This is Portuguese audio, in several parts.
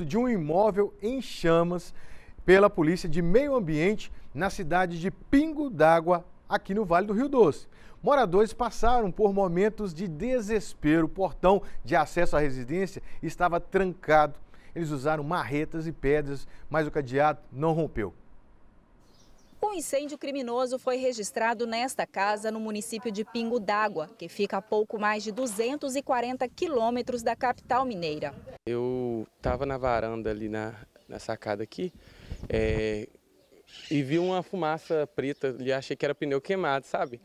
de um imóvel em chamas pela Polícia de Meio Ambiente na cidade de Pingo d'Água, aqui no Vale do Rio Doce. Moradores passaram por momentos de desespero. O portão de acesso à residência estava trancado. Eles usaram marretas e pedras, mas o cadeado não rompeu. Um incêndio criminoso foi registrado nesta casa no município de Pingo d'Água, que fica a pouco mais de 240 quilômetros da capital mineira. Eu estava na varanda ali na, na sacada aqui é, e vi uma fumaça preta e achei que era pneu queimado, sabe?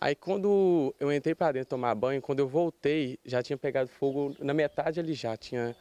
Aí quando eu entrei para dentro tomar banho, quando eu voltei, já tinha pegado fogo na metade ali já, tinha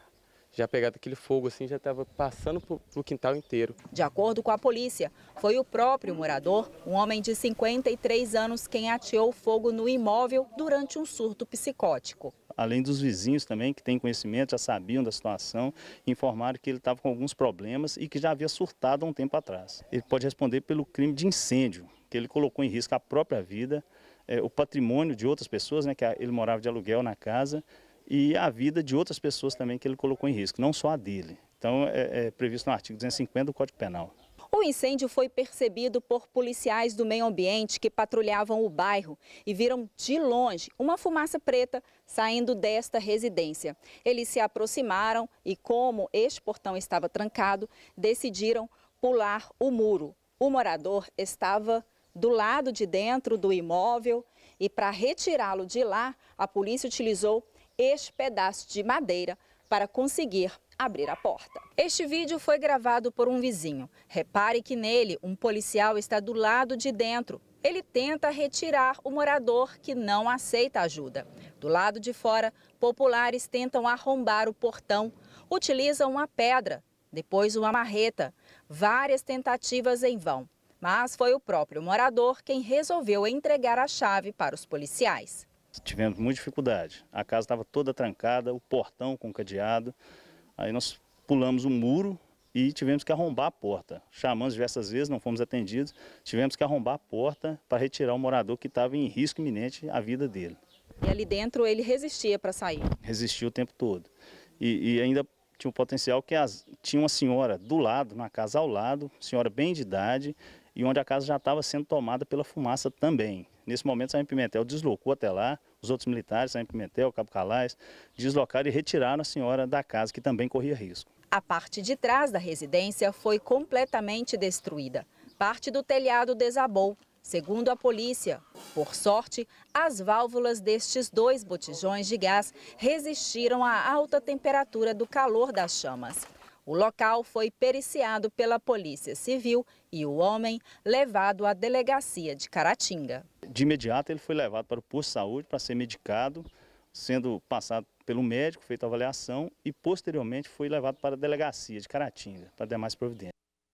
já pegado aquele fogo assim, já estava passando para o quintal inteiro. De acordo com a polícia, foi o próprio morador, um homem de 53 anos, quem ateou fogo no imóvel durante um surto psicótico. Além dos vizinhos também, que têm conhecimento, já sabiam da situação, informaram que ele estava com alguns problemas e que já havia surtado há um tempo atrás. Ele pode responder pelo crime de incêndio, que ele colocou em risco a própria vida, é, o patrimônio de outras pessoas, né, que ele morava de aluguel na casa, e a vida de outras pessoas também que ele colocou em risco, não só a dele. Então, é, é previsto no artigo 250 do Código Penal. O incêndio foi percebido por policiais do meio ambiente que patrulhavam o bairro e viram de longe uma fumaça preta saindo desta residência. Eles se aproximaram e, como este portão estava trancado, decidiram pular o muro. O morador estava do lado de dentro do imóvel e, para retirá-lo de lá, a polícia utilizou este pedaço de madeira para conseguir abrir a porta. Este vídeo foi gravado por um vizinho. Repare que nele, um policial está do lado de dentro. Ele tenta retirar o morador que não aceita ajuda. Do lado de fora, populares tentam arrombar o portão, utilizam uma pedra, depois uma marreta. Várias tentativas em vão. Mas foi o próprio morador quem resolveu entregar a chave para os policiais. Tivemos muita dificuldade. A casa estava toda trancada, o portão com cadeado. Aí nós pulamos um muro e tivemos que arrombar a porta. Chamamos diversas vezes, não fomos atendidos. Tivemos que arrombar a porta para retirar o morador que estava em risco iminente à vida dele. E ali dentro ele resistia para sair? Resistiu o tempo todo. E, e ainda tinha o um potencial que as, tinha uma senhora do lado, na casa ao lado, senhora bem de idade, e onde a casa já estava sendo tomada pela fumaça também. Nesse momento, Sargento Pimentel deslocou até lá, os outros militares, Sargento Pimentel, Cabo Calais, deslocaram e retiraram a senhora da casa, que também corria risco. A parte de trás da residência foi completamente destruída. Parte do telhado desabou. Segundo a polícia, por sorte, as válvulas destes dois botijões de gás resistiram à alta temperatura do calor das chamas. O local foi periciado pela Polícia Civil e o homem levado à delegacia de Caratinga. De imediato ele foi levado para o posto de saúde para ser medicado, sendo passado pelo médico, feita a avaliação e posteriormente foi levado para a delegacia de Caratinga para demais providências.